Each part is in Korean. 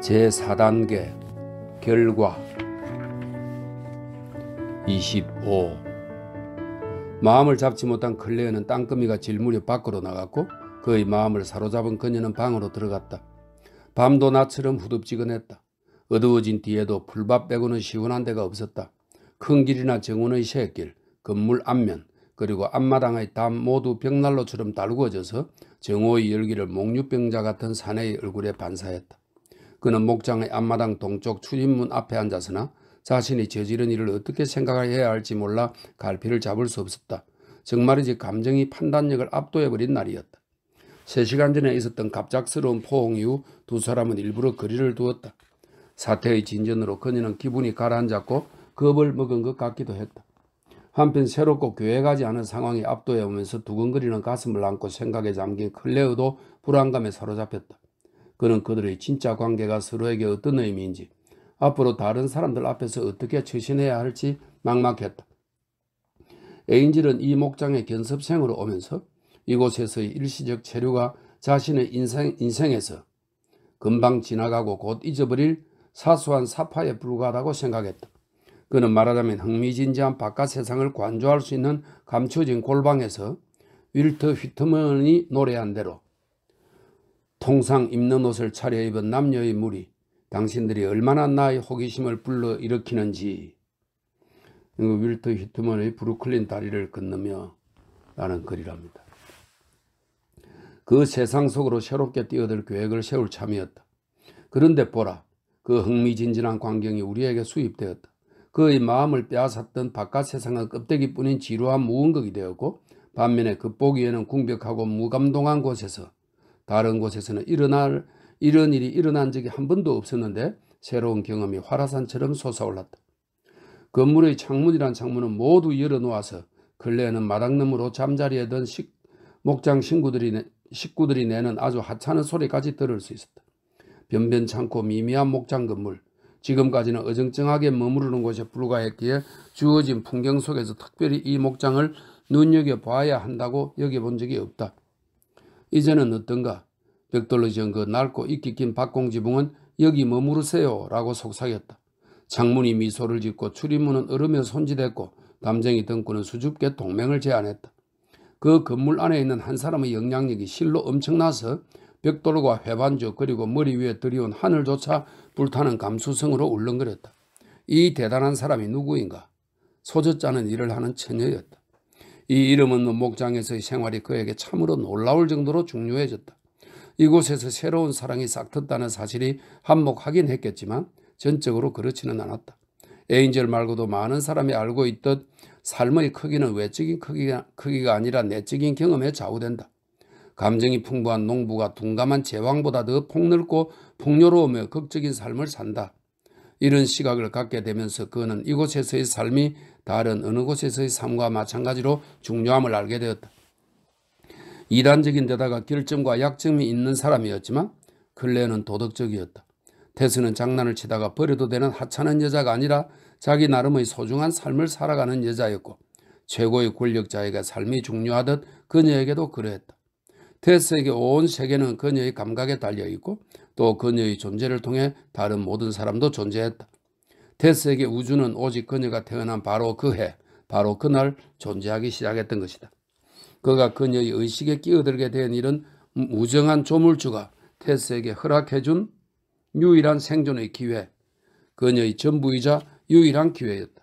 제4단계 결과 25 마음을 잡지 못한 클레어는 땅거미가 질 무렵 밖으로 나갔고 그의 마음을 사로잡은 그녀는 방으로 들어갔다. 밤도 낮처럼 후덥지근했다. 어두워진 뒤에도 풀밭 빼고는 시원한 데가 없었다. 큰 길이나 정원의 새길 건물 앞면, 그리고 앞마당의 담 모두 벽난로처럼 달구어져서 정오의 열기를 목류병자 같은 사내의 얼굴에 반사했다. 그는 목장의 앞마당 동쪽 출입문 앞에 앉아서나 자신이 저지른 일을 어떻게 생각해야 할지 몰라 갈피를 잡을 수 없었다. 정말이지 감정이 판단력을 압도해버린 날이었다. 3시간 전에 있었던 갑작스러운 포옹 이후 두 사람은 일부러 거리를 두었다. 사태의 진전으로 그녀는 기분이 가라앉았고 겁을 먹은 것 같기도 했다. 한편 새롭고 교회가지 않은 상황이 압도해 오면서 두근거리는 가슴을 안고 생각에 잠긴 클레어도 불안감에 사로잡혔다. 그는 그들의 진짜 관계가 서로에게 어떤 의미인지 앞으로 다른 사람들 앞에서 어떻게 처신해야 할지 막막했다. 에인질은 이 목장의 견습생으로 오면서 이곳에서의 일시적 체류가 자신의 인생, 인생에서 금방 지나가고 곧 잊어버릴 사소한 사파에 불과하다고 생각했다. 그는 말하자면 흥미진진한 바깥 세상을 관조할 수 있는 감춰진 골방에서 윌터 휘트먼이 노래한 대로 통상 입는 옷을 차려입은 남녀의 무리 당신들이 얼마나 나의 호기심을 불러일으키는지 윌터 히트먼의 브루클린 다리를 건너며 라는 글이랍니다. 그 세상 속으로 새롭게 뛰어들 계획을 세울 참이었다. 그런데 보라 그 흥미진진한 광경이 우리에게 수입되었다. 그의 마음을 빼앗았던 바깥 세상은 껍데기뿐인 지루한 무언극이 되었고 반면에 극보기에는 그 궁벽하고 무감동한 곳에서 다른 곳에서는 일어날 이런 일이 일어난 적이 한 번도 없었는데 새로운 경험이 화라산처럼 솟아올랐다. 건물의 창문이란 창문은 모두 열어놓아서 근래에는 마당나무로 잠자리에 든 식, 목장 식구들이, 식구들이 내는 아주 하찮은 소리까지 들을 수 있었다. 변변찮고 미미한 목장 건물, 지금까지는 어정쩡하게 머무르는 곳에 불과했기에 주어진 풍경 속에서 특별히 이 목장을 눈여겨봐야 한다고 여겨본 적이 없다. 이제는 어떤가? 벽돌로 지은 그 낡고 이끼 낀 박공지붕은 여기 머무르세요 라고 속삭였다. 장문이 미소를 짓고 출입문은 얼음에 손짓했고 담쟁이 등꾼은 수줍게 동맹을 제안했다. 그 건물 안에 있는 한 사람의 영향력이 실로 엄청나서 벽돌과 회반죽 그리고 머리 위에 들이온 하늘조차 불타는 감수성으로 울렁거렸다. 이 대단한 사람이 누구인가? 소젖자는 일을 하는 처녀였다. 이 이름 은는 뭐 목장에서의 생활이 그에게 참으로 놀라울 정도로 중요해졌다. 이곳에서 새로운 사랑이 싹텄다는 사실이 한몫하긴 했겠지만 전적으로 그렇지는 않았다. 에인젤 말고도 많은 사람이 알고 있듯 삶의 크기는 외적인 크기가 아니라 내적인 경험에 좌우된다. 감정이 풍부한 농부가 둔감한 제왕보다 더 폭넓고 풍요로우며 극적인 삶을 산다. 이런 시각을 갖게 되면서 그는 이곳에서의 삶이 다른 어느 곳에서의 삶과 마찬가지로 중요함을 알게 되었다. 이단적인 데다가 결점과 약점이 있는 사람이었지만 클레어는 도덕적이었다. 테스는 장난을 치다가 버려도 되는 하찮은 여자가 아니라 자기 나름의 소중한 삶을 살아가는 여자였고 최고의 권력자에게 삶이 중요하듯 그녀에게도 그러했다. 테스에게 온 세계는 그녀의 감각에 달려있고 또 그녀의 존재를 통해 다른 모든 사람도 존재했다. 테스에게 우주는 오직 그녀가 태어난 바로 그 해, 바로 그날 존재하기 시작했던 것이다. 그가 그녀의 의식에 끼어들게 된 일은 무정한 조물주가 테스에게 허락해준 유일한 생존의 기회, 그녀의 전부이자 유일한 기회였다.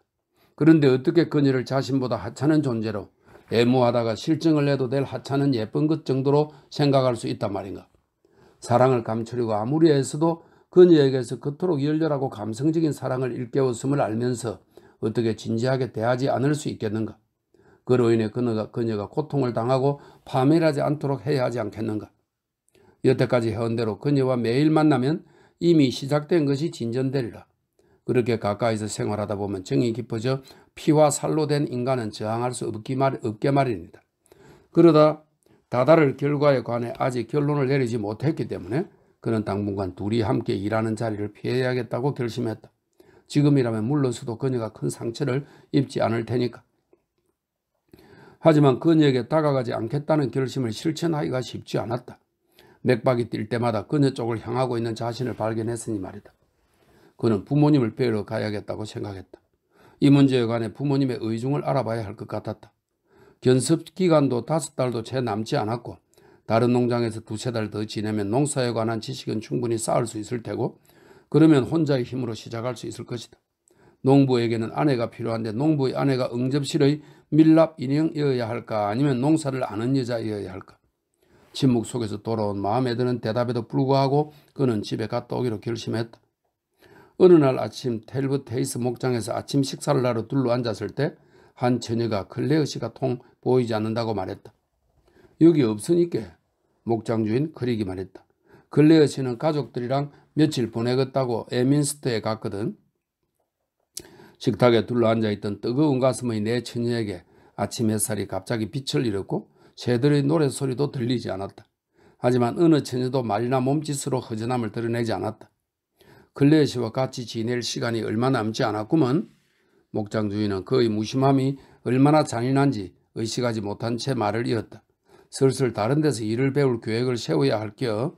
그런데 어떻게 그녀를 자신보다 하찮은 존재로 애무하다가 실증을 내도 될 하찮은 예쁜 것 정도로 생각할 수 있단 말인가. 사랑을 감추려고 아무리 애써도 그녀에게서 그토록 열렬하고 감성적인 사랑을 일깨웠음을 알면서 어떻게 진지하게 대하지 않을 수 있겠는가? 그로 인해 그녀가, 그녀가 고통을 당하고 파멸하지 않도록 해야 하지 않겠는가? 여태까지 해온 대로 그녀와 매일 만나면 이미 시작된 것이 진전되리라. 그렇게 가까이서 생활하다 보면 정이 깊어져 피와 살로 된 인간은 저항할 수 없기 말, 없게 말입니다. 그러다 다다를 결과에 관해 아직 결론을 내리지 못했기 때문에 그는 당분간 둘이 함께 일하는 자리를 피해야겠다고 결심했다. 지금이라면 물러서도 그녀가 큰 상처를 입지 않을 테니까. 하지만 그녀에게 다가가지 않겠다는 결심을 실천하기가 쉽지 않았다. 맥박이 뛸 때마다 그녀 쪽을 향하고 있는 자신을 발견했으니 말이다. 그는 부모님을 뵈러 가야겠다고 생각했다. 이 문제에 관해 부모님의 의중을 알아봐야 할 것 같았다. 견습 기간도 다섯 달도 채 남지 않았고 다른 농장에서 두세 달 더 지내면 농사에 관한 지식은 충분히 쌓을 수 있을 테고 그러면 혼자의 힘으로 시작할 수 있을 것이다. 농부에게는 아내가 필요한데 농부의 아내가 응접실의 밀랍 인형이어야 할까 아니면 농사를 아는 여자이어야 할까? 침묵 속에서 돌아온 마음에 드는 대답에도 불구하고 그는 집에 갔다 오기로 결심했다. 어느 날 아침 텔브 테이스 목장에서 아침 식사를 하러 둘러앉았을 때 한 처녀가 클레어 씨가 통 보이지 않는다고 말했다. 여기 없으니까 목장주인 그리기만 했다. 글레어 씨는 가족들이랑 며칠 보내겠다고 에민스터에 갔거든. 식탁에 둘러앉아 있던 뜨거운 가슴의 내 처녀에게 아침 햇살이 갑자기 빛을 잃었고 새들의 노래소리도 들리지 않았다. 하지만 어느 처녀도 말이나 몸짓으로 허전함을 드러내지 않았다. 글레어 씨와 같이 지낼 시간이 얼마 남지 않았구먼. 목장 주인은 그의 무심함이 얼마나 잔인한지 의식하지 못한 채 말을 이었다. 슬슬 다른 데서 일을 배울 계획을 세워야 할겨.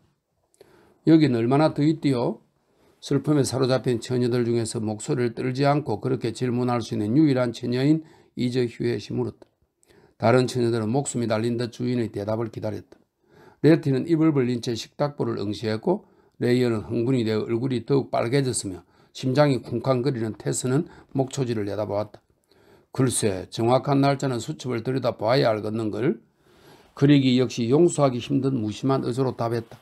여긴 얼마나 더 있디요? 슬픔에 사로잡힌 처녀들 중에서 목소리를 떨지 않고 그렇게 질문할 수 있는 유일한 처녀인 이저휴에시 물었다. 다른 처녀들은 목숨이 달린 듯 주인의 대답을 기다렸다. 레티는 입을 벌린 채 식탁보를 응시했고 레이어는 흥분이 되어 얼굴이 더욱 빨개졌으며 심장이 쿵쾅거리는 테스는 목초지를 내다보았다. 글쎄 정확한 날짜는 수첩을 들여다봐야 알겠는걸 그리기 역시 용서하기 힘든 무심한 의조로 답했다.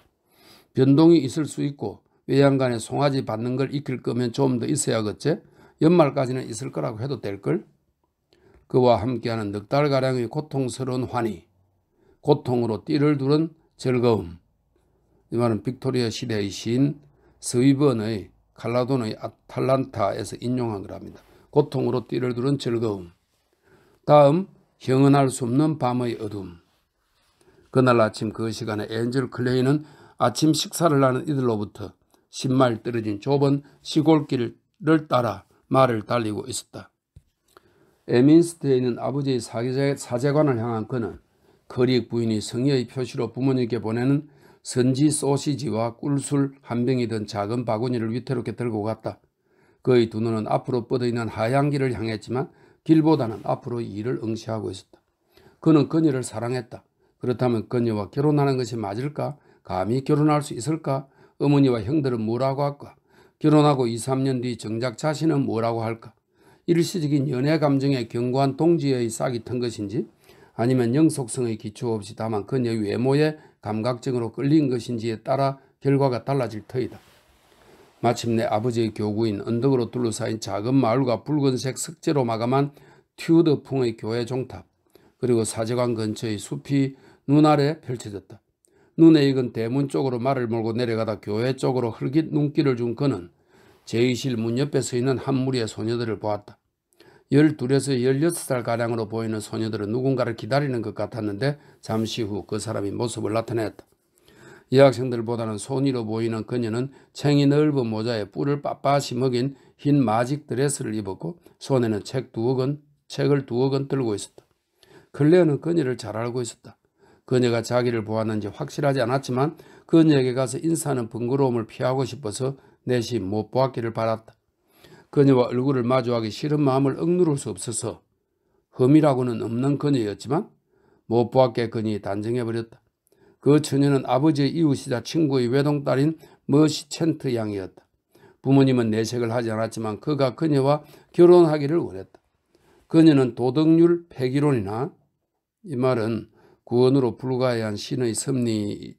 변동이 있을 수 있고 외양간에 송아지 받는 걸 익힐 거면 좀 더 있어야겠지? 연말까지는 있을 거라고 해도 될걸? 그와 함께하는 넉 달가량의 고통스러운 환희, 고통으로 띠를 두른 즐거움. 이 말은 빅토리아 시대의 시인 스위번의 칼라돈의 아탈란타에서 인용한 거랍니다. 고통으로 띠를 두른 즐거움. 다음, 형언할 수 없는 밤의 어둠. 그날 아침 그 시간에 엔젤 클레이는 아침 식사를 하는 이들로부터 10마일 떨어진 좁은 시골길을 따라 말을 달리고 있었다. 에민스트에 있는 아버지의 사자의 사제관을 향한 그는 커릭 부인이 성의의 표시로 부모님께 보내는 선지 소시지와 꿀술 한 병이 든 작은 바구니를 위태롭게 들고 갔다. 그의 두 눈은 앞으로 뻗어있는 하얀 길을 향했지만 길보다는 앞으로 일을 응시하고 있었다. 그는 그녀를 사랑했다. 그렇다면 그녀와 결혼하는 것이 맞을까? 감히 결혼할 수 있을까? 어머니와 형들은 뭐라고 할까? 결혼하고 2, 3년 뒤 정작 자신은 뭐라고 할까? 일시적인 연애 감정에 견고한 동지의 싹이 튼 것인지 아니면 영속성의 기초 없이 다만 그녀의 외모에 감각적으로 끌린 것인지에 따라 결과가 달라질 터이다. 마침내 아버지의 교구인 언덕으로 둘러싸인 작은 마을과 붉은색 석재로 마감한 튜드풍의 교회 종탑 그리고 사제관 근처의 숲이 눈아래 펼쳐졌다. 눈에 익은 대문 쪽으로 말을 몰고 내려가다 교회 쪽으로 흘깃 눈길을 준 그는 제의실 문 옆에 서 있는 한 무리의 소녀들을 보았다. 12에서 16살가량으로 보이는 소녀들은 누군가를 기다리는 것 같았는데 잠시 후 그 사람이 모습을 나타냈다. 여학생들보다는 손이로 보이는 그녀는 챙이 넓은 모자에 뿔을 빳빳이 먹인 흰 마직 드레스를 입었고 손에는 책 두어 권, 책을 두어 권 들고 있었다. 클레어는 그녀를 잘 알고 있었다. 그녀가 자기를 보았는지 확실하지 않았지만 그녀에게 가서 인사는 번거로움을 피하고 싶어서 내심 못 보았기를 바랐다. 그녀와 얼굴을 마주하기 싫은 마음을 억누를 수 없어서 흠이라고는 없는 그녀였지만 못 보았게 그녀 단정해버렸다. 그 처녀는 아버지의 이웃이자 친구의 외동딸인 머시첸트 양이었다. 부모님은 내색을 하지 않았지만 그가 그녀와 결혼하기를 원했다. 그녀는 도덕률 폐기론이나 이 말은 구원으로 불가해한 신의 섭리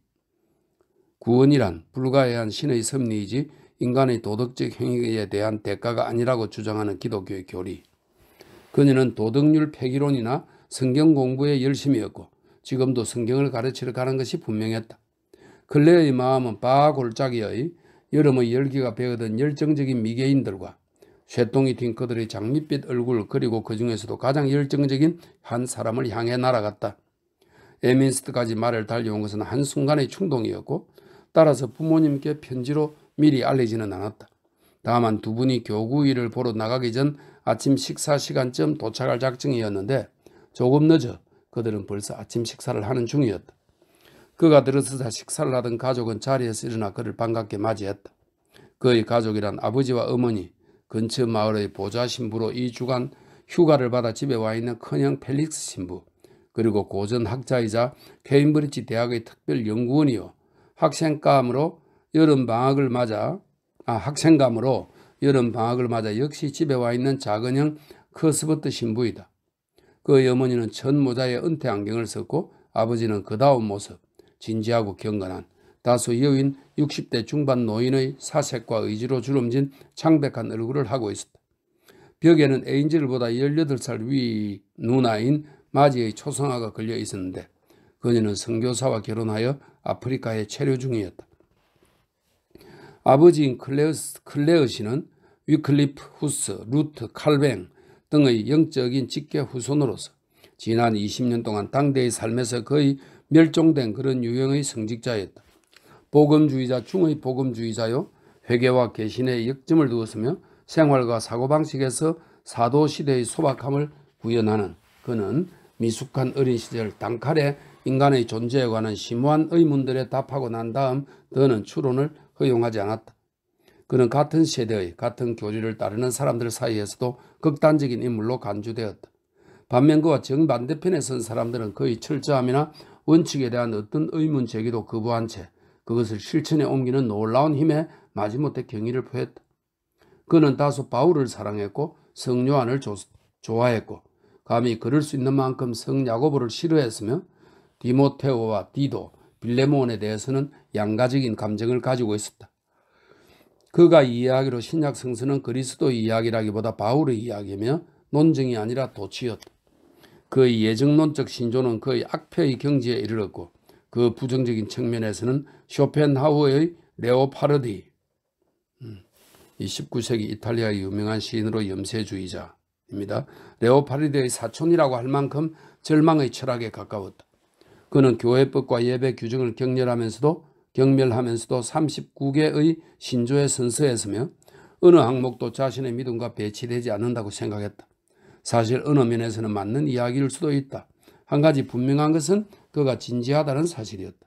구원이란 불가해한 신의 섭리이지 인간의 도덕적 행위에 대한 대가가 아니라고 주장하는 기독교의 교리. 그녀는 도덕률 폐기론이나 성경 공부에 열심히었고 지금도 성경을 가르치러 가는 것이 분명했다. 클레의 마음은 바 골짜기의 여름의 열기가 배어든 열정적인 미개인들과 쇠똥이 튄 그들의 장밋빛 얼굴 그리고 그 중에서도 가장 열정적인 한 사람을 향해 날아갔다. 베민스트까지 말을 달려온 것은 한순간의 충동이었고 따라서 부모님께 편지로 미리 알리지는 않았다. 다만 두 분이 교구 일을 보러 나가기 전 아침 식사 시간쯤 도착할 작정이었는데 조금 늦어 그들은 벌써 아침 식사를 하는 중이었다. 그가 들어서자 식사를 하던 가족은 자리에서 일어나 그를 반갑게 맞이했다. 그의 가족이란 아버지와 어머니, 근처 마을의 보좌 신부로 이 주간 휴가를 받아 집에 와 있는 큰형 펠릭스 신부, 그리고 고전 학자이자 케임브리지 대학의 특별 연구원이요. 학생감으로 여름 방학을 맞아 아, 학생감으로 여름 방학을 맞아 역시 집에 와 있는 작은형 커스버트 신부이다. 그의 어머니는 천 모자에 은퇴 안경을 썼고 아버지는 그다운 모습, 진지하고 경건한 다수 여인 60대 중반 노인의 사색과 의지로 주름진 창백한 얼굴을 하고 있었다. 벽에는 에인지보다 18살 위 누나인 마지의 초상화가 걸려 있었는데 그녀는 선교사와 결혼하여 아프리카에 체류 중이었다. 아버지인 클레어 클레어 씨는 위클리프 후스, 루트, 칼뱅 등의 영적인 직계 후손으로서 지난 20년 동안 당대의 삶에서 거의 멸종된 그런 유형의 성직자였다. 복음주의자 중의 복음주의자요 회개와 개신에 역점을 두었으며 생활과 사고방식에서 사도시대의 소박함을 구현하는 그는 미숙한 어린 시절 단칼에 인간의 존재에 관한 심오한 의문들에 답하고 난 다음 더는 추론을 허용하지 않았다. 그는 같은 세대의 같은 교리를 따르는 사람들 사이에서도 극단적인 인물로 간주되었다. 반면 그와 정반대편에 선 사람들은 거의 철저함이나 원칙에 대한 어떤 의문 제기도 거부한 채 그것을 실천에 옮기는 놀라운 힘에 마지못해 경의를 표했다. 그는 다소 바울을 사랑했고 성요한을 좋아했고 감히 그럴 수 있는 만큼 성 야고보를 싫어했으며 디모테오와 디도, 빌레몬에 대해서는 양가적인 감정을 가지고 있었다. 그가 이야기로 신약 성서는 그리스도 이야기라기보다 바울의 이야기며 논증이 아니라 도치였다. 그의 예정론적 신조는 그의 악폐의 경지에 이르렀고 그 부정적인 측면에서는 쇼펜하우의 레오파르디, 19세기 음, 이탈리아의 유명한 시인으로 염세주의자, 입니다. 레오파리드의 사촌이라고 할 만큼 절망의 철학에 가까웠다. 그는 교회법과 예배 규정을 경멸하면서도 경멸하면서도 39개의 신조의 선서에서며 어느 항목도 자신의 믿음과 배치되지 않는다고 생각했다. 사실 어느 면에서는 맞는 이야기일 수도 있다. 한 가지 분명한 것은 그가 진지하다는 사실이었다.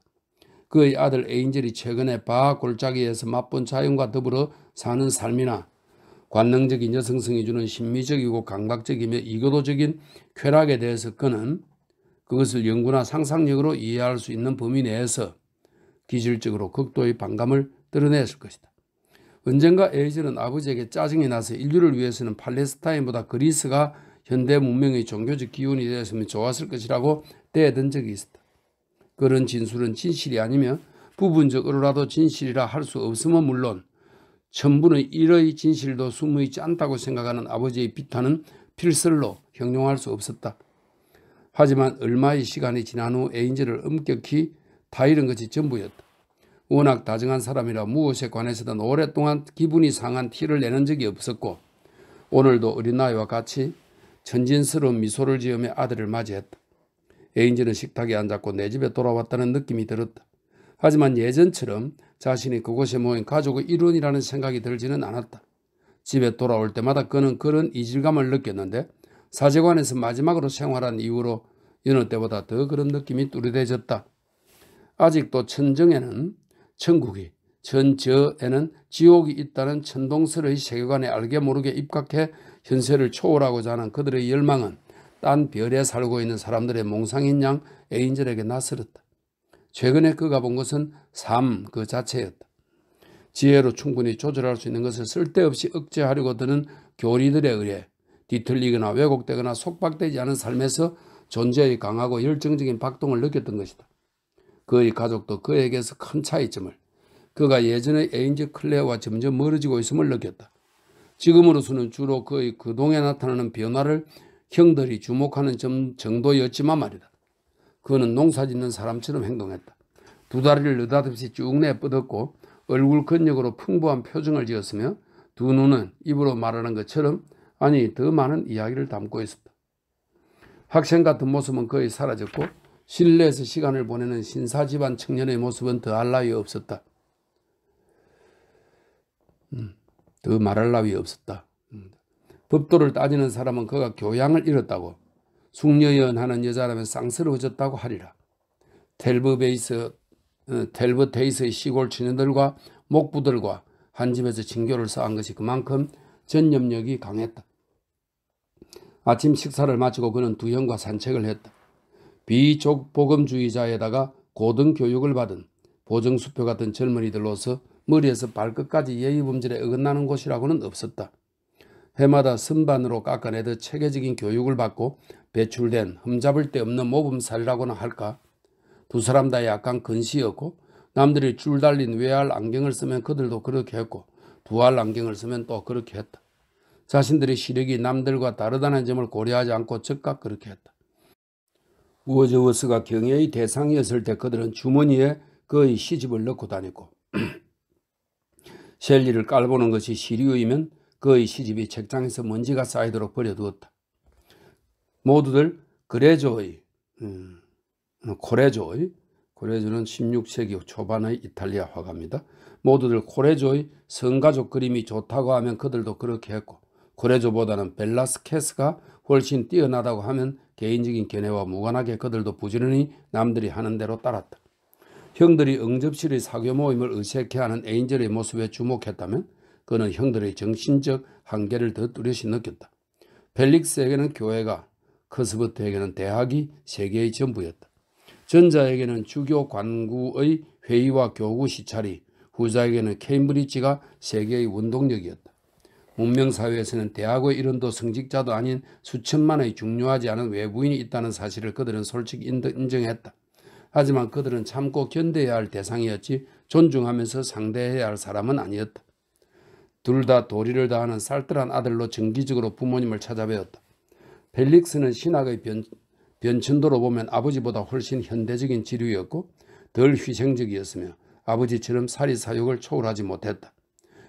그의 아들 에인젤이 최근에 바 골짜기에서 맛본 자연과 더불어 사는 삶이나 관능적인 여성성이 주는 심미적이고 강박적이며 이교도적인 쾌락에 대해서 그는 그것을 연구나 상상력으로 이해할 수 있는 범위 내에서 기질적으로 극도의 반감을 드러냈을 것이다. 언젠가 에이즈는 아버지에게 짜증이 나서 인류를 위해서는 팔레스타인보다 그리스가 현대 문명의 종교적 기운이 되었으면 좋았을 것이라고 떼던 적이 있었다. 그런 진술은 진실이 아니며 부분적으로라도 진실이라 할 수 없음은 물론 천분의 일의 진실도 숨어있지 않다고 생각하는 아버지의 비타는 필설로 형용할 수 없었다. 하지만 얼마의 시간이 지난 후 애인지를 엄격히 다이른 것이 전부였다. 워낙 다정한 사람이라 무엇에 관해서든 오랫동안 기분이 상한 티를 내는 적이 없었고 오늘도 어린아이와 같이 천진스러운 미소를 지으며 아들을 맞이했다. 애인지는 식탁에 앉았고 내 집에 돌아왔다는 느낌이 들었다. 하지만 예전처럼 자신이 그곳에 모인 가족의 일원이라는 생각이 들지는 않았다. 집에 돌아올 때마다 그는 그런 이질감을 느꼈는데 사제관에서 마지막으로 생활한 이후로 여느 때보다 더 그런 느낌이 뚜렷해졌다. 아직도 천정에는 천국이 천저에는 지옥이 있다는 천동설의 세계관에 알게 모르게 입각해 현세를 초월하고자 하는 그들의 열망은 딴 별에 살고 있는 사람들의 몽상인 양 애인절에게 나스렸다. 최근에 그가 본 것은 삶 그 자체였다. 지혜로 충분히 조절할 수 있는 것을 쓸데없이 억제하려고 드는 교리들에 의해 뒤틀리거나 왜곡되거나 속박되지 않은 삶에서 존재의 강하고 열정적인 박동을 느꼈던 것이다. 그의 가족도 그에게서 큰 차이점을 그가 예전의 에인지 클레와 점점 멀어지고 있음을 느꼈다. 지금으로서는 주로 그의 그동에 나타나는 변화를 형들이 주목하는 정도였지만 말이다. 그는 농사짓는 사람처럼 행동했다. 두 다리를 느닷없이 쭉 내뻗었고 얼굴 근육으로 풍부한 표정을 지었으며 두 눈은 입으로 말하는 것처럼 아니 더 많은 이야기를 담고 있었다. 학생 같은 모습은 거의 사라졌고 실내에서 시간을 보내는 신사 집안 청년의 모습은 더할 나위 없었다. 음, 더 말할 나위 없었다. 음. 법도를 따지는 사람은 그가 교양을 잃었다고 숙녀연하는 여자라면 쌍스러워졌다고 하리라. 델브베이스, 델브테이스의 어, 시골 처인들과 목부들과 한 집에서 친교를 쌓은 것이 그만큼 전염력이 강했다. 아침 식사를 마치고 그는 두 형과 산책을 했다. 비족보금주의자에다가 고등교육을 받은 보정수표 같은 젊은이들로서 머리에서 발끝까지 예의범절에 어긋나는 곳이라고는 없었다. 해마다 선반으로 깎아내듯 체계적인 교육을 받고 배출된 흠잡을 데 없는 모범살이라고나 할까? 두 사람 다 약간 근시였고 남들이 줄 달린 외알 안경을 쓰면 그들도 그렇게 했고 두알 안경을 쓰면 또 그렇게 했다. 자신들의 시력이 남들과 다르다는 점을 고려하지 않고 즉각 그렇게 했다. 우어즈워스가 경애의 대상이었을 때 그들은 주머니에 거의 시집을 넣고 다녔고 셸리를 깔보는 것이 시류이면 그의 시집이 책장에서 먼지가 쌓이도록 버려두었다. 모두들 그레조의 음, 코레조의 코레조는 16세기 초반의 이탈리아 화가입니다. 모두들 코레조의 성가족 그림이 좋다고 하면 그들도 그렇게 했고 코레조보다는 벨라스케스가 훨씬 뛰어나다고 하면 개인적인 견해와 무관하게 그들도 부지런히 남들이 하는 대로 따랐다. 형들이 응접실의 사교 모임을 의색해하는 에인젤의 모습에 주목했다면 그는 형들의 정신적 한계를 더 뚜렷이 느꼈다. 펠릭스에게는 교회가, 커스버트에게는 그 대학이 세계의 전부였다. 전자에게는 주교 관구의 회의와 교구 시찰이, 후자에게는 케임브리지가 세계의 원동력이었다. 문명사회에서는 대학의 이론도 성직자도 아닌 수천만의 중요하지 않은 외부인이 있다는 사실을 그들은 솔직히 인정했다. 하지만 그들은 참고 견뎌야 할 대상이었지 존중하면서 상대해야 할 사람은 아니었다. 둘다 도리를 다하는 살뜰한 아들로 정기적으로 부모님을 찾아뵈었다. 펠릭스는 신학의 변, 변천도로 보면 아버지보다 훨씬 현대적인 지류였고 덜 희생적이었으며 아버지처럼 사리사욕을 초월하지 못했다.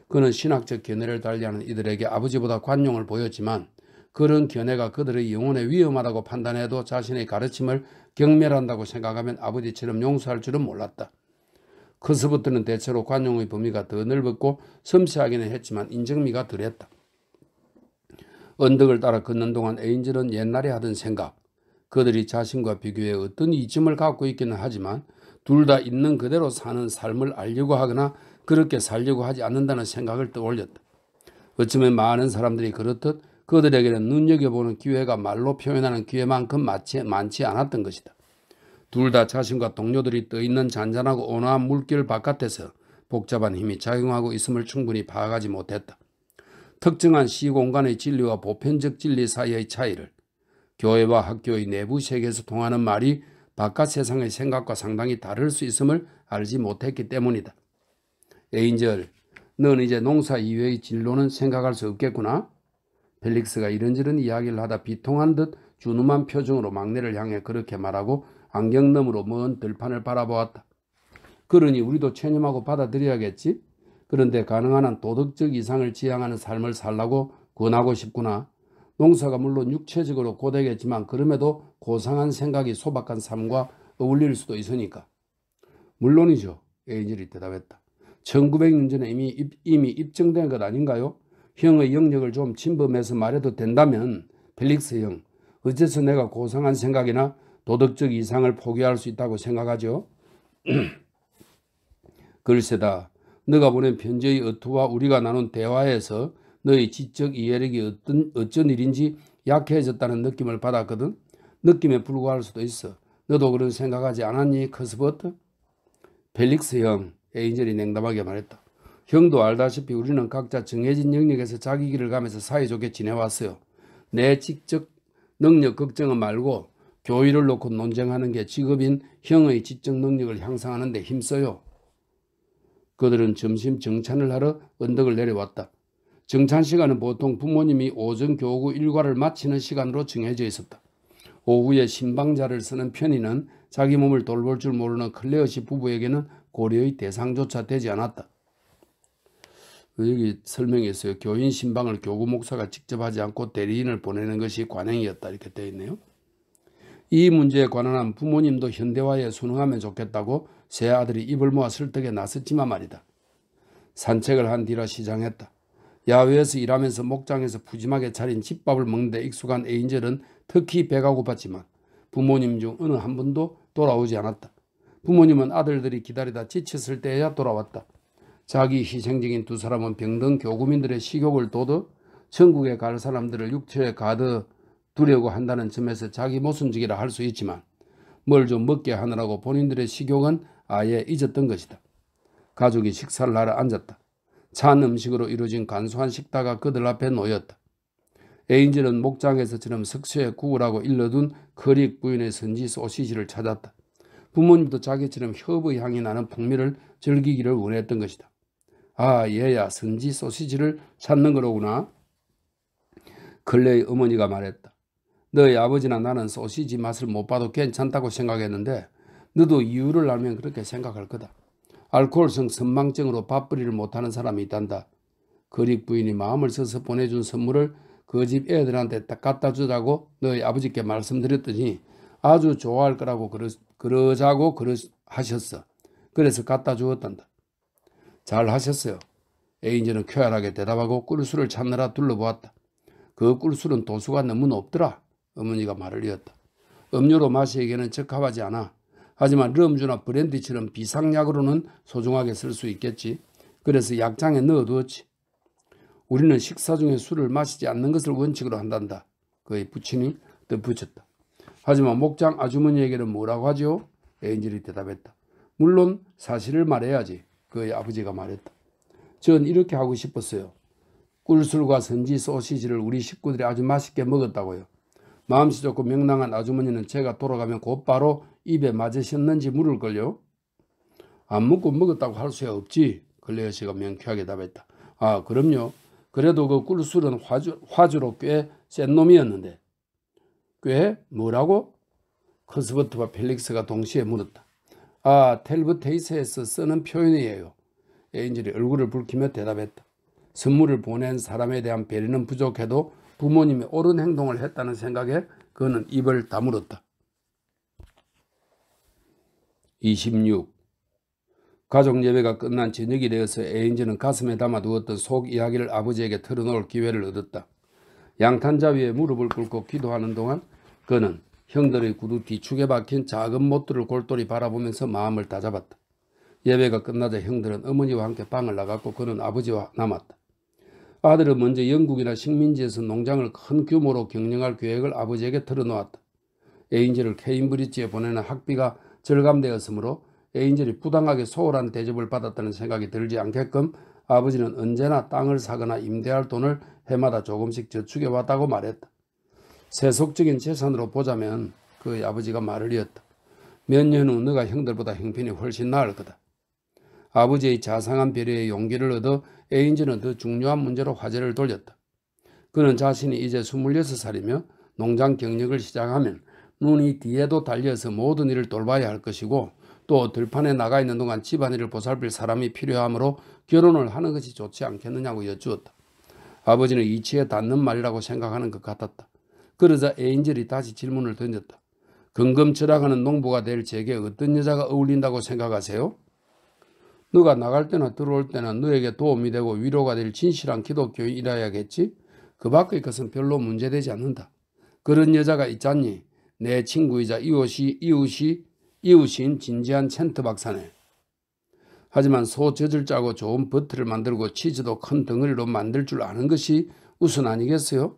그는 신학적 견해를 달리하는 이들에게 아버지보다 관용을 보였지만 그런 견해가 그들의 영혼에 위험하다고 판단해도 자신의 가르침을 경멸한다고 생각하면 아버지처럼 용서할 줄은 몰랐다. 커서부터는 대체로 관용의 범위가 더 넓었고 섬세하기는 했지만 인정미가 덜했다. 언덕을 따라 걷는 동안 에인젤은 옛날에 하던 생각 그들이 자신과 비교해 어떤 이점을 갖고 있기는 하지만 둘 다 있는 그대로 사는 삶을 알려고 하거나 그렇게 살려고 하지 않는다는 생각을 떠올렸다. 어쩌면 많은 사람들이 그렇듯 그들에게는 눈여겨보는 기회가 말로 표현하는 기회만큼 많지, 많지 않았던 것이다. 둘다 자신과 동료들이 떠 있는 잔잔하고 온화한 물길 바깥에서 복잡한 힘이 작용하고 있음을 충분히 파악하지 못했다. 특정한 시공간의 진리와 보편적 진리 사이의 차이를 교회와 학교의 내부 세계에서 통하는 말이 바깥 세상의 생각과 상당히 다를 수 있음을 알지 못했기 때문이다. 에인절, 넌 이제 농사 이외의 진로는 생각할 수 없겠구나? 펠릭스가 이런저런 이야기를 하다 비통한 듯 준엄한 표정으로 막내를 향해 그렇게 말하고 안경 너머로 먼 들판을 바라보았다. 그러니 우리도 체념하고 받아들여야겠지? 그런데 가능한 한 도덕적 이상을 지향하는 삶을 살라고 권하고 싶구나. 농사가 물론 육체적으로 고되겠지만 그럼에도 고상한 생각이 소박한 삶과 어울릴 수도 있으니까. 물론이죠. 에이질이 대답했다. 1900년 전에 이미, 입, 이미 입증된 것 아닌가요? 형의 영역을 좀 침범해서 말해도 된다면 펠릭스 형, 어째서 내가 고상한 생각이나 도덕적 이상을 포기할 수 있다고 생각하죠. 글쎄다. 너가 보낸 편지의 어투와 우리가 나눈 대화에서 너의 지적 이해력이 어떤 어쩐 일인지 약해졌다는 느낌을 받았거든. 느낌에 불과할 수도 있어. 너도 그런 생각하지 않았니, 커스버트? 펠릭스 형, 에인절이 냉담하게 말했다. 형도 알다시피 우리는 각자 정해진 영역에서 자기 길을 가면서 사이좋게 지내왔어요. 내 직접 능력 걱정은 말고 교의를 놓고 논쟁하는 게 직업인 형의 지적 능력을 향상하는 데 힘써요. 그들은 점심 정찬을 하러 언덕을 내려왔다. 정찬 시간은 보통 부모님이 오전 교구 일과를 마치는 시간으로 정해져 있었다. 오후에 신방자를 쓰는 편의는 자기 몸을 돌볼 줄 모르는 클레어 씨 부부에게는 고려의 대상조차 되지 않았다. 여기 설명했어요. 교인 신방을 교구 목사가 직접 하지 않고 대리인을 보내는 것이 관행이었다 이렇게 되어 있네요. 이 문제에 관한 한 부모님도 현대화에 순응하면 좋겠다고 세 아들이 입을 모아 설득에 나섰지만 말이다. 산책을 한 뒤라 시장했다. 야외에서 일하면서 목장에서 푸짐하게 차린 집밥을 먹는데 익숙한 애인절은 특히 배가 고팠지만 부모님 중 어느 한 분도 돌아오지 않았다. 부모님은 아들들이 기다리다 지쳤을 때야 돌아왔다. 자기 희생적인 두 사람은 병든 교구민들의 식욕을 돋워 천국에 갈 사람들을 육체에 가득 두려고 한다는 점에서 자기 모순적이라 할 수 있지만 뭘 좀 먹게 하느라고 본인들의 식욕은 아예 잊었던 것이다. 가족이 식사를 하러 앉았다. 찬 음식으로 이루어진 간소한 식다가 그들 앞에 놓였다. 에인즈는 목장에서처럼 석쇠에 구우라고 일러둔 거릭부인의 선지 소시지를 찾았다. 부모님도 자기처럼 협의 향이 나는 풍미를 즐기기를 원했던 것이다. 아 얘야 선지 소시지를 찾는 거로구나. 클레이 어머니가 말했다. 너희 아버지나 나는 소시지 맛을 못 봐도 괜찮다고 생각했는데 너도 이유를 알면 그렇게 생각할 거다. 알코올성 선망증으로 밥벌이를 못하는 사람이 있단다. 그릭 부인이 마음을 써서 보내준 선물을 그 집 애들한테 딱 갖다 주자고 너희 아버지께 말씀드렸더니 아주 좋아할 거라고 그러, 그러자고 그러, 하셨어. 그래서 갖다 주었단다. 잘 하셨어요. 에인지는 쾌활하게 대답하고 꿀술을 찾느라 둘러보았다. 그 꿀술은 도수가 너무 높더라. 어머니가 말을 이었다. 음료로 마시기에는 적합하지 않아. 하지만 럼주나 브랜디처럼 비상약으로는 소중하게 쓸 수 있겠지. 그래서 약장에 넣어두었지. 우리는 식사 중에 술을 마시지 않는 것을 원칙으로 한단다. 그의 부친이 덧붙였다. 하지만 목장 아주머니에게는 뭐라고 하지요? 에인질이 대답했다. 물론 사실을 말해야지. 그의 아버지가 말했다. 전 이렇게 하고 싶었어요. 꿀술과 선지 소시지를 우리 식구들이 아주 맛있게 먹었다고요. 마음씨 좋고 명랑한 아주머니는 제가 돌아가면 곧바로 입에 맞으셨는지 물을걸요. 안 먹고 먹었다고 할 수야 없지. 걸레여 씨가 명쾌하게 답했다. 아 그럼요. 그래도 그 꿀술은 화주, 화주로 꽤 센 놈이었는데. 꽤 뭐라고? 커스버트와 펠릭스가 동시에 물었다. 아 텔브테이스에서 쓰는 표현이에요. 에인젤이 얼굴을 붉히며 대답했다. 선물을 보낸 사람에 대한 배려는 부족해도 부모님의 옳은 행동을 했다는 생각에 그는 입을 다물었다. 26. 가족 예배가 끝난 저녁이 되어서 에인지는 가슴에 담아두었던 속 이야기를 아버지에게 털어놓을 기회를 얻었다. 양탄자 위에 무릎을 꿇고 기도하는 동안 그는 형들의 구두 뒤축에 박힌 작은 못들을 골똘히 바라보면서 마음을 다잡았다. 예배가 끝나자 형들은 어머니와 함께 방을 나갔고 그는 아버지와 남았다. 아들은 먼저 영국이나 식민지에서 농장을 큰 규모로 경영할 계획을 아버지에게 털어놓았다. 에인젤을 케임브리지에 보내는 학비가 절감되었으므로 에인젤이 부당하게 소홀한 대접을 받았다는 생각이 들지 않게끔 아버지는 언제나 땅을 사거나 임대할 돈을 해마다 조금씩 저축해 왔다고 말했다. 세속적인 재산으로 보자면 그의 아버지가 말을 이었다. 몇 년 후 너가 형들보다 형편이 훨씬 나을 거다. 아버지의 자상한 배려에 용기를 얻어 A인지는 더 중요한 문제로 화제를 돌렸다. 그는 자신이 이제 26살이며 농장 경력을 시작하면 눈이 뒤에도 달려서 모든 일을 돌봐야 할 것이고 또 들판에 나가 있는 동안 집안일을 보살필 사람이 필요하므로 결혼을 하는 것이 좋지 않겠느냐고 여쭈었다. 아버지는 이치에 닿는 말이라고 생각하는 것 같았다. 그러자 애인절이 다시 질문을 던졌다. 금금 철학하는 농부가 될 제게 어떤 여자가 어울린다고 생각하세요? 너가 나갈 때나 들어올 때나 너에게 도움이 되고 위로가 될 진실한 기독교인 이라야겠지? 그 밖의 것은 별로 문제되지 않는다. 그런 여자가 있잖니? 내 친구이자 이웃이, 이웃이, 이웃인 진지한 첸트 박사네. 하지만 소 젖을 짜고 좋은 버트를 만들고 치즈도 큰 덩어리로 만들 줄 아는 것이 우선 아니겠어요?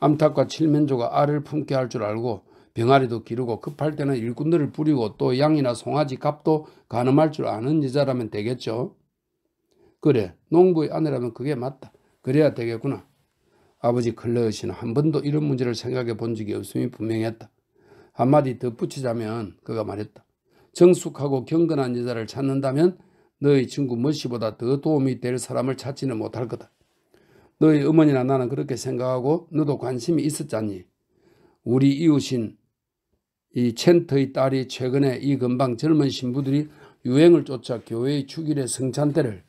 암탉과 칠면조가 알을 품게 할 줄 알고 병아리도 기르고 급할 때는 일꾼들을 부리고 또 양이나 송아지 값도 가늠할 줄 아는 여자라면 되겠죠. 그래 농부의 아내라면 그게 맞다. 그래야 되겠구나. 아버지 클레어씨는 한 번도 이런 문제를 생각해 본 적이 없음이 분명했다. 한마디 덧붙이자면 그가 말했다. 정숙하고 경건한 여자를 찾는다면 너희 친구 머시보다 더 도움이 될 사람을 찾지는 못할 거다. 너희 어머니나 나는 그렇게 생각하고 너도 관심이 있었잖니. 우리 이웃인 이첸터의 딸이 최근에 이 근방 젊은 신부들이 유행을 쫓아 교회의 축일의 성찬대를그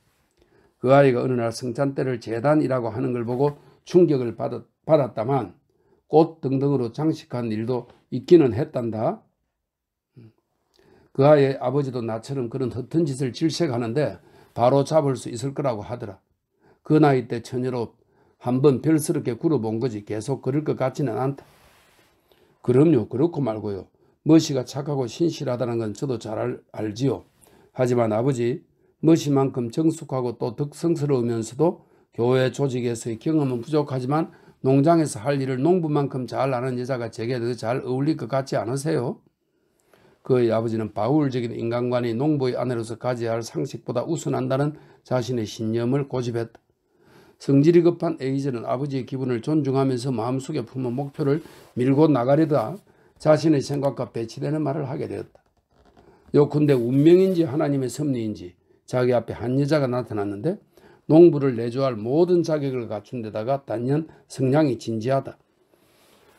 아이가 어느 날성찬대를 재단이라고 하는 걸 보고 충격을 받았, 받았다만 꽃 등등으로 장식한 일도 있기는 했단다. 그 아이의 아버지도 나처럼 그런 허튼 짓을 질색하는데 바로 잡을 수 있을 거라고 하더라. 그 나이 때 처녀로 한번 별스럽게 굴어본 거지 계속 그럴 것 같지는 않다. 그럼요. 그렇고 말고요. 머시가 착하고 신실하다는 건 저도 잘 알, 지요 하지만 아버지 머시만큼 정숙하고 또 덕성스러우면서도 교회 조직에서의 경험은 부족하지만 농장에서 할 일을 농부만큼 잘 아는 여자가 제게 더 잘 어울릴 것 같지 않으세요? 그의 아버지는 바울적인 인간관이 농부의 아내로서 가져야 할 상식보다 우선한다는 자신의 신념을 고집했다. 성질이 급한 에이즈는 아버지의 기분을 존중하면서 마음속에 품은 목표를 밀고 나가려다 자신의 생각과 배치되는 말을 하게 되었다. 요컨대 운명인지 하나님의 섭리인지 자기 앞에 한 여자가 나타났는데 농부를 내조할 모든 자격을 갖춘 데다가 단연 성량이 진지하다.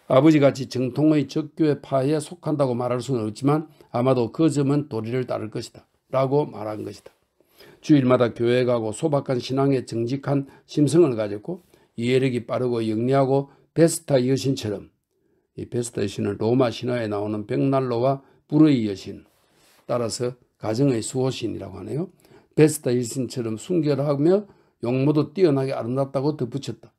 아버지같이 정통의 적교의 파에 속한다고 말할 수는 없지만 아마도 그 점은 도리를 따를 것이다. 라고 말한 것이다. 주일마다 교회 가고 소박한 신앙에 정직한 심성을 가졌고 이해력이 빠르고 영리하고 베스타 여신처럼 이 베스타 여신은 로마 신화에 나오는 백날로와 불의 여신 따라서 가정의 수호신이라고 하네요. 베스타 여신처럼 순결하며 용모도 뛰어나게 아름답다고 덧붙였다.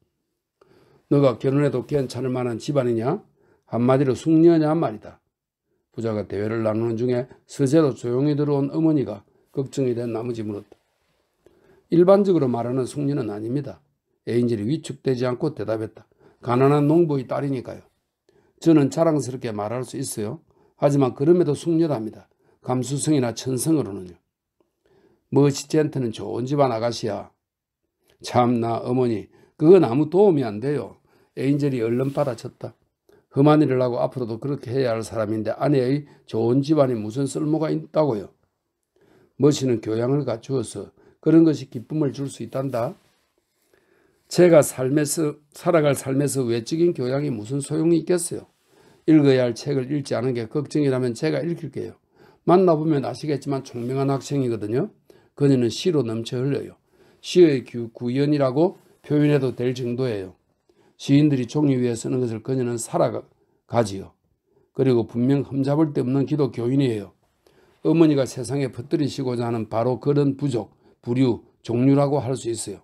너가 결혼해도 괜찮을 만한 집안이냐? 한마디로 숙녀냐 말이다. 부자가 대회를 나누는 중에 서재로 조용히 들어온 어머니가 걱정이된 나머지 물었다. 일반적으로 말하는 숙녀는 아닙니다. 애인질이 위축되지 않고 대답했다. 가난한 농부의 딸이니까요. 저는 자랑스럽게 말할 수 있어요. 하지만 그럼에도 숙녀랍니다. 감수성이나 천성으로는요. 머시젠트는 좋은 집안 아가씨야. 참나 어머니 그건 아무 도움이 안 돼요. 애인젤이 얼른 받아쳤다. 험한 일을 하고 앞으로도 그렇게 해야 할 사람인데 아내의 좋은 집안이 무슨 쓸모가 있다고요. 멋있는 교양을 갖추어서 그런 것이 기쁨을 줄 수 있단다. 제가 삶에서 살아갈 삶에서 외적인 교양이 무슨 소용이 있겠어요. 읽어야 할 책을 읽지 않은 게 걱정이라면 제가 읽힐게요. 만나보면 아시겠지만 총명한 학생이거든요. 그녀는 시로 넘쳐 흘려요. 시의 구연이라고 표현해도 될 정도예요. 시인들이 종이 위에 쓰는 것을 그녀는 살아가지요. 그리고 분명 흠잡을 데 없는 기독교인이에요. 어머니가 세상에 퍼뜨리시고자 하는 바로 그런 부족, 부류, 종류라고 할 수 있어요.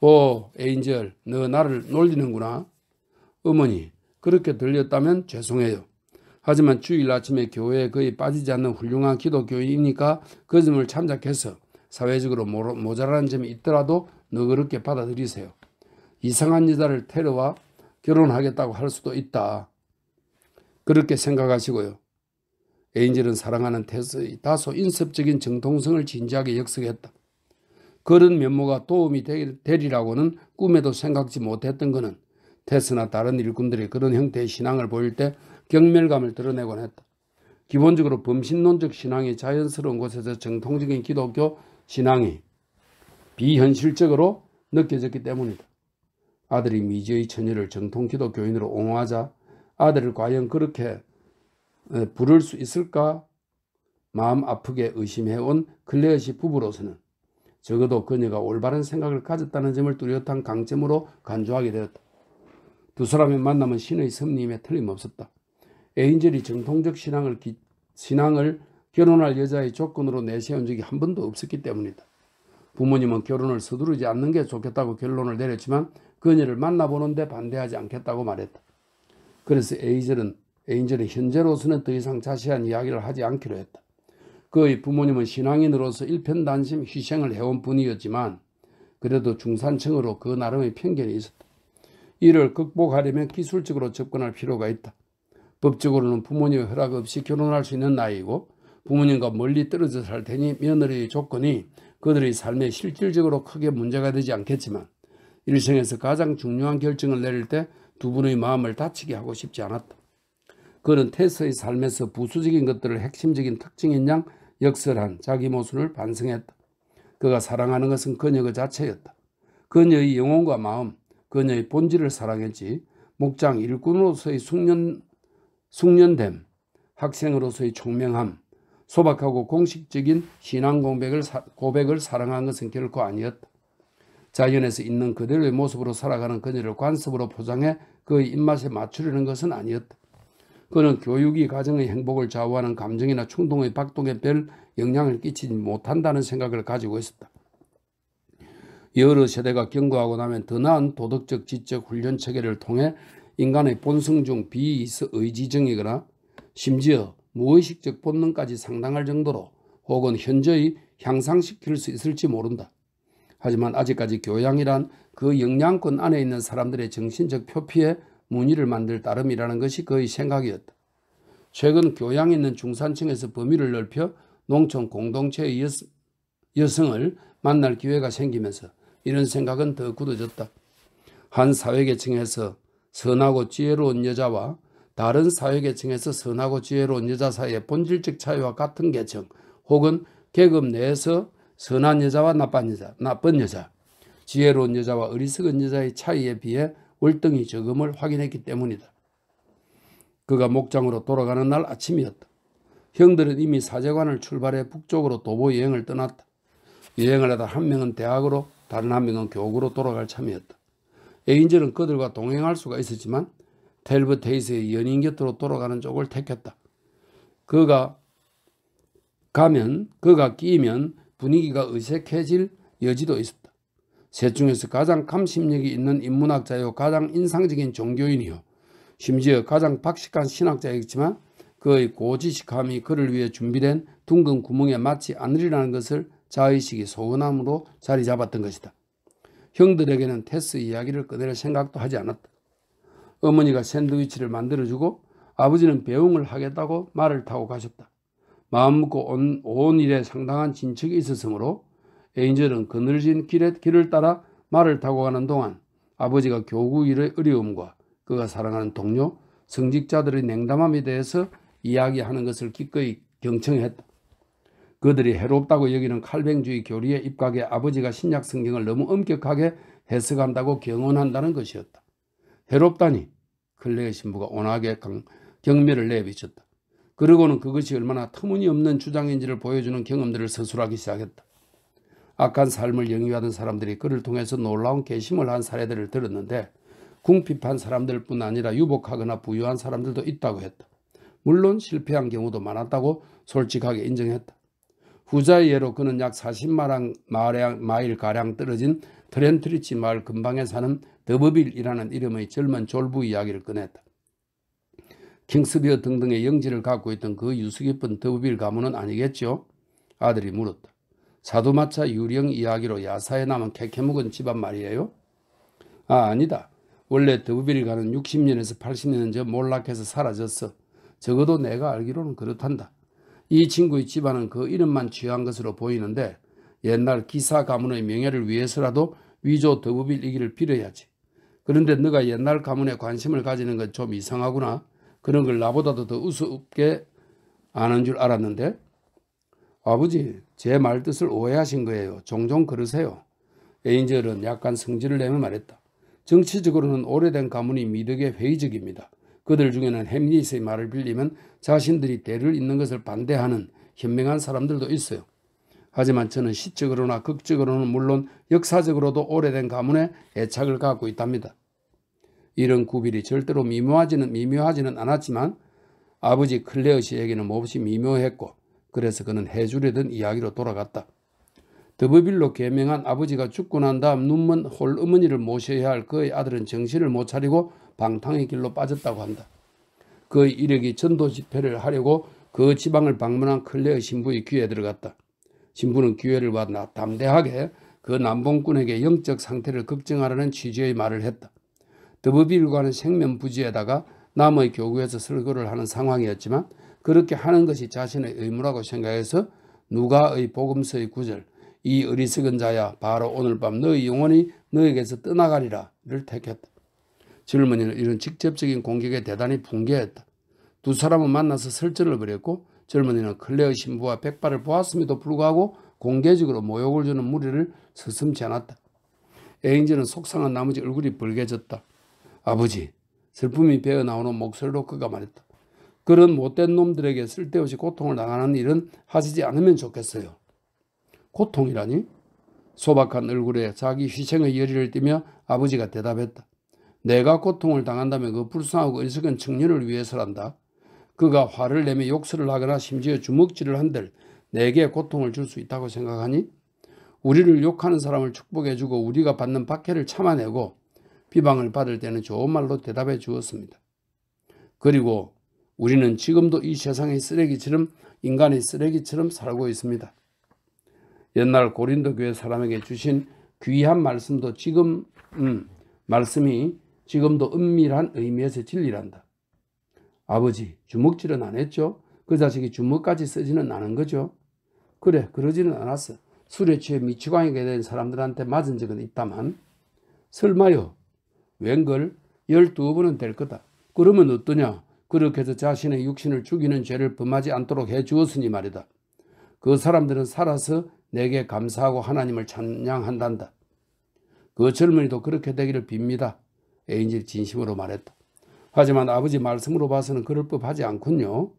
오, 에인젤, 너 나를 놀리는구나. 어머니, 그렇게 들렸다면 죄송해요. 하지만 주일 아침에 교회에 거의 빠지지 않는 훌륭한 기독교인이니까 그 점을 참작해서 사회적으로 모자라 점이 있더라도 너그럽게 받아들이세요. 이상한 여자를 테러와 결혼하겠다고 할 수도 있다. 그렇게 생각하시고요. 에인젤은 사랑하는 태서의 다소 인습적인 정통성을 진지하게 역석했다. 그런 면모가 도움이 되리라고는 꿈에도 생각지 못했던 그는 테스나 다른 일꾼들이 그런 형태의 신앙을 보일 때 경멸감을 드러내곤 했다. 기본적으로 범신론적 신앙이 자연스러운 곳에서 정통적인 기독교 신앙이 비현실적으로 느껴졌기 때문이다. 아들이 미지의 처녀를 정통 기독교인으로 옹호하자 아들을 과연 그렇게 네, 부를 수 있을까 마음 아프게 의심해온 클레어 씨 부부로서는 적어도 그녀가 올바른 생각을 가졌다는 점을 뚜렷한 강점으로 간주하게 되었다. 두 사람의 만남은 신의 섭리임에 틀림없었다. 에인젤이 정통적 신앙을, 기, 신앙을 결혼할 여자의 조건으로 내세운 적이 한 번도 없었기 때문이다. 부모님은 결혼을 서두르지 않는 게 좋겠다고 결론을 내렸지만 그녀를 만나보는데 반대하지 않겠다고 말했다. 그래서 에이젤은 에인젤이 현재로서는 더 이상 자세한 이야기를 하지 않기로 했다. 그의 부모님은 신앙인으로서 일편단심 희생을 해온 분이었지만 그래도 중산층으로 그 나름의 편견이 있었다. 이를 극복하려면 기술적으로 접근할 필요가 있다. 법적으로는 부모님의 허락 없이 결혼할 수 있는 나이고 부모님과 멀리 떨어져 살 테니 며느리의 조건이 그들의 삶에 실질적으로 크게 문제가 되지 않겠지만 일생에서 가장 중요한 결정을 내릴 때 두 분의 마음을 다치게 하고 싶지 않았다. 그는 테스의 삶에서 부수적인 것들을 핵심적인 특징인 양 역설한 자기 모순을 반성했다. 그가 사랑하는 것은 그녀 그 자체였다. 그녀의 영혼과 마음, 그녀의 본질을 사랑했지 목장 일꾼으로서의 숙련, 숙련됨, 학생으로서의 총명함, 소박하고 공식적인 신앙 공백을, 고백을 사랑한 것은 결코 아니었다. 자연에서 있는 그대로의 모습으로 살아가는 그녀를 관습으로 포장해 그의 입맛에 맞추려는 것은 아니었다. 그는 교육이 가정의 행복을 좌우하는 감정이나 충동의 박동에 별 영향을 끼치지 못한다는 생각을 가지고 있었다. 여러 세대가 경고하고 나면 더 나은 도덕적 지적 훈련 체계를 통해 인간의 본성 중 비의지정이거나 심지어 무의식적 본능까지 상당할 정도로 혹은 현저히 향상시킬 수 있을지 모른다. 하지만 아직까지 교양이란 그 영양권 안에 있는 사람들의 정신적 표피에 문의를 만들 따름이라는 것이 그의 생각이었다. 최근 교양 있는 중산층에서 범위를 넓혀 농촌 공동체의 여성을 만날 기회가 생기면서 이런 생각은 더 굳어졌다. 한 사회계층에서 선하고 지혜로운 여자와 다른 사회계층에서 선하고 지혜로운 여자 사이의 본질적 차이와 같은 계층 혹은 계급 내에서 선한 여자와 나쁜 여자, 나쁜 여자, 지혜로운 여자와 어리석은 여자의 차이에 비해 월등히 저금을 확인했기 때문이다. 그가 목장으로 돌아가는 날 아침이었다. 형들은 이미 사제관을 출발해 북쪽으로 도보 여행을 떠났다. 여행을 하다 한 명은 대학으로 다른 한 명은 교구로 돌아갈 참이었다. 에인젤은 그들과 동행할 수가 있었지만 텔브테이스의 연인 곁으로 돌아가는 쪽을 택했다. 그가 가면 그가 끼면 분위기가 의색해질 여지도 있었다. 셋 중에서 가장 감심력이 있는 인문학자요 가장 인상적인 종교인이요 심지어 가장 박식한 신학자였지만 그의 고지식함이 그를 위해 준비된 둥근 구멍에 맞지 않으리라는 것을 자의식이 소원함으로 자리 잡았던 것이다. 형들에게는 테스 이야기를 꺼낼 생각도 하지 않았다. 어머니가 샌드위치를 만들어주고 아버지는 배웅을 하겠다고 말을 타고 가셨다. 마음먹고 온, 온 일에 상당한 진척이 있었으므로 에인절은 그늘진 길에, 길을 따라 말을 타고 가는 동안 아버지가 교구 일의 어려움과 그가 사랑하는 동료, 성직자들의 냉담함에 대해서 이야기하는 것을 기꺼이 경청했다. 그들이 해롭다고 여기는 칼뱅주의 교리에 입각해 아버지가 신약 성경을 너무 엄격하게 해석한다고 경언한다는 것이었다. 해롭다니 클레의 신부가 온하게 경멸을 내비쳤다. 그러고는 그것이 얼마나 터무니없는 주장인지를 보여주는 경험들을 서술하기 시작했다. 악한 삶을 영위하는 사람들이 그를 통해서 놀라운 개심을 한 사례들을 들었는데 궁핍한 사람들뿐 아니라 유복하거나 부유한 사람들도 있다고 했다. 물론 실패한 경우도 많았다고 솔직하게 인정했다. 후자의 예로 그는 약 40마일 가량 떨어진 트렌트리치 마을 근방에 사는 더버빌이라는 이름의 젊은 졸부 이야기를 꺼냈다. 킹스비어 등등의 영지를 갖고 있던 그 유수 깊은 더버빌 가문은 아니겠죠? 아들이 물었다. 사두마차 유령 이야기로 야사에 남은 캐캐묵은 집안 말이에요? 아 아니다. 원래 더빌 가는 60년에서 80년은 몰락해서 사라졌어. 적어도 내가 알기로는 그렇단다. 이 친구의 집안은 그 이름만 취한 것으로 보이는데 옛날 기사 가문의 명예를 위해서라도 위조 더부빌 이기를 빌어야지. 그런데 네가 옛날 가문에 관심을 가지는 건 좀 이상하구나. 그런 걸 나보다도 더 우습게 아는 줄 알았는데. 아버지 제말 뜻을 오해하신 거예요. 종종 그러세요. 에인절은 약간 성질을 내며 말했다. 정치적으로는 오래된 가문이 미덕에 회의적입니다. 그들 중에는 햄릿의 말을 빌리면 자신들이 대를 잇는 것을 반대하는 현명한 사람들도 있어요. 하지만 저는 시적으로나 극적으로는 물론 역사적으로도 오래된 가문에 애착을 갖고 있답니다. 이런 구별이 절대로 미묘하지는 미묘하지는 않았지만 아버지 클레어 씨에게는 몹시 미묘했고 그래서 그는 해주려던 이야기로 돌아갔다. 더버빌로 개명한 아버지가 죽고 난 다음 눈먼 홀어머니를 모셔야 할 그의 아들은 정신을 못 차리고 방탕의 길로 빠졌다고 한다. 그의 이력이 전도 집회를 하려고 그 지방을 방문한 클레의 신부의 귀에 들어갔다. 신부는 기회를 받나 담대하게 그 남봉꾼에게 영적 상태를 걱정하라는 취지의 말을 했다. 더버빌과는 생명부지에다가 남의 교구에서 설교를 하는 상황이었지만 그렇게 하는 것이 자신의 의무라고 생각해서 누가의 복음서의 구절 이 어리석은 자야 바로 오늘 밤 너의 영혼이 너에게서 떠나가리라를 택했다. 젊은이는 이런 직접적인 공격에 대단히 붕괴했다. 두 사람은 만나서 설전을 벌였고 젊은이는 클레어 신부와 백발을 보았음에도 불구하고 공개적으로 모욕을 주는 무리를 서슴지 않았다. 애인지는 속상한 나머지 얼굴이 붉개졌다 아버지, 슬픔이 배어나오는 목소리로 그가 말했다. 그런 못된 놈들에게 쓸데없이 고통을 당하는 일은 하시지 않으면 좋겠어요. 고통이라니? 소박한 얼굴에 자기 희생의 열의를 띠며 아버지가 대답했다. 내가 고통을 당한다면 그 불쌍하고 어리석은 청년을 위해서란다. 그가 화를 내며 욕설을 하거나 심지어 주먹질을 한들 내게 고통을 줄 수 있다고 생각하니? 우리를 욕하는 사람을 축복해주고 우리가 받는 박해를 참아내고 비방을 받을 때는 좋은 말로 대답해 주었습니다. 그리고 우리는 지금도 이 세상의 쓰레기처럼 인간의 쓰레기처럼 살고 있습니다. 옛날 고린도 교회 사람에게 주신 귀한 말씀도 지금 음, 말씀이 지금도 은밀한 의미에서 진리란다. 아버지 주먹질은 안 했죠? 그 자식이 주먹까지 쓰지는 않은 거죠? 그래 그러지는 않았어. 술에 취해 미치광이게 된 사람들한테 맞은 적은 있다만 설마요 웬걸 12번은 될 거다. 그러면 어떠냐? 그렇게 해서 자신의 육신을 죽이는 죄를 범하지 않도록 해 주었으니 말이다. 그 사람들은 살아서 내게 감사하고 하나님을 찬양한단다. 그 젊은이도 그렇게 되기를 빕니다. 에인이 진심으로 말했다. 하지만 아버지 말씀으로 봐서는 그럴 법하지 않군요.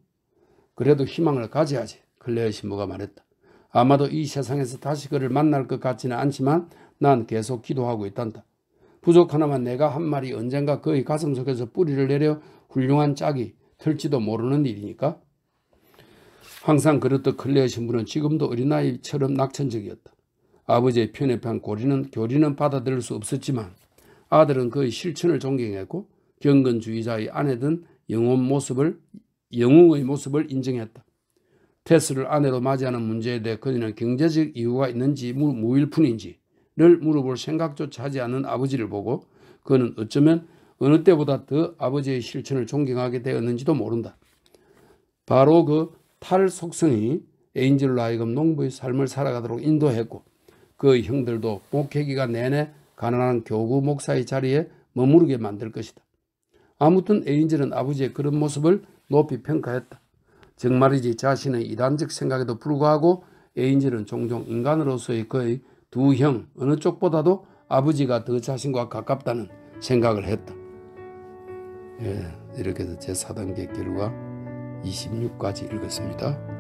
그래도 희망을 가져야지. 클레어 신부가 말했다. 아마도 이 세상에서 다시 그를 만날 것 같지는 않지만 난 계속 기도하고 있단다. 부족 하나만 내가 한 말이 언젠가 그의 가슴 속에서 뿌리를 내려 훌륭한 짝이 될지도 모르는 일이니까 항상 그렇듯 클레어 신부는 지금도 어린아이처럼 낙천적이었다. 아버지의 편에 판 고리는 교리는 받아들일 수 없었지만 아들은 그의 실천을 존경했고 경건주의자의 아내든 영혼 모습을 영웅의 모습을 인정했다. 테스를 아내로 맞이하는 문제에 대해 그녀는 경제적 이유가 있는지 무일푼인지를 물어볼 생각조차 하지 않는 아버지를 보고 그는 어쩌면 어느 때보다 더 아버지의 실천을 존경하게 되었는지도 모른다. 바로 그 탈속성이 에인젤로 하여금 농부의 삶을 살아가도록 인도했고 그 형들도 목회기간 내내 가난한 교구 목사의 자리에 머무르게 만들 것이다. 아무튼 에인젤은 아버지의 그런 모습을 높이 평가했다. 정말이지 자신의 이단적 생각에도 불구하고 에인젤은 종종 인간으로서의 거의두 형 어느 쪽보다도 아버지가 더 자신과 가깝다는 생각을 했다. 예, 이렇게 해서 제 4단계 결과 26까지 읽었습니다.